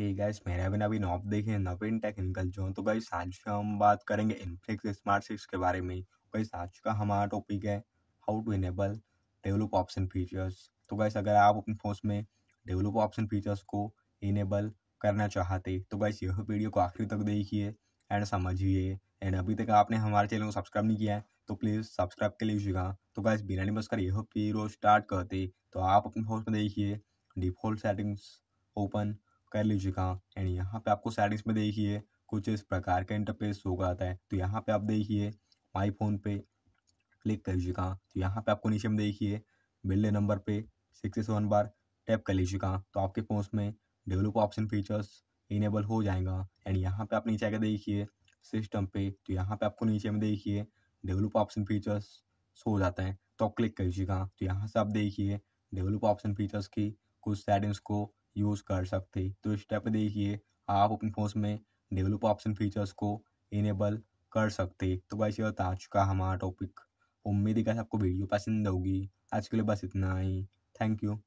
hey guys मेरा भी अभी आप देखें नवीन टेक अंकल जो तो गाइस आज हम बात करेंगे इनफ्लिक्स स्मार्ट सिक्स के बारे में गाइस आज का हमारा टॉपिक है how to enable develop option features तो गाइस अगर आप अपने फोन में डेवलप ऑप्शन फीचर्स को इनेबल करना चाहते तो गाइस यह वीडियो को आखिर तक देखिए एंड समझिए एंड अभी तक आपने हमारे चैनल को सब्सक्राइब नहीं किया है तो प्लीज़ सब्सक्राइब कर लीजिएगा तो गाइस बिना बस कर यह वीडियो स्टार्ट करते तो आप अपने फोन में देखिए डिफॉल्ट सेटिंग्स ओपन कर लीजिएगा एंड यहाँ पे आपको सेटिंग्स में देखिए कुछ इस प्रकार का इंटरफेस हो जाता है तो यहाँ पे आप देखिए माई फोन पे क्लिक लीजिएगा तो यहाँ पे आपको नीचे में देखिए बिल्ले नंबर पे सिक्स वन बार टैप कर लीजिएगा तो आपके फोन में डेवलप ऑप्शन फीचर्स इनेबल हो जाएगा एंड यहाँ पे आप नीचे आकर देखिए सिस्टम पे तो यहाँ पे आपको नीचे में देखिए डेवलप ऑप्शन फीचर्स हो जाता है तो क्लिक लीजिएगा तो यहाँ से आप देखिए डेवलप ऑप्शन फीचर्स की कुछ सेटिंग्स को यूज़ कर सकते तो स्टेप देखिए आप अपने फ़ोन में डेवलप ऑप्शन फीचर्स को इनेबल कर सकते तो वैसे बता चुका हमारा टॉपिक उम्मीद है आपको वीडियो पसंद होगी आज के लिए बस इतना ही थैंक यू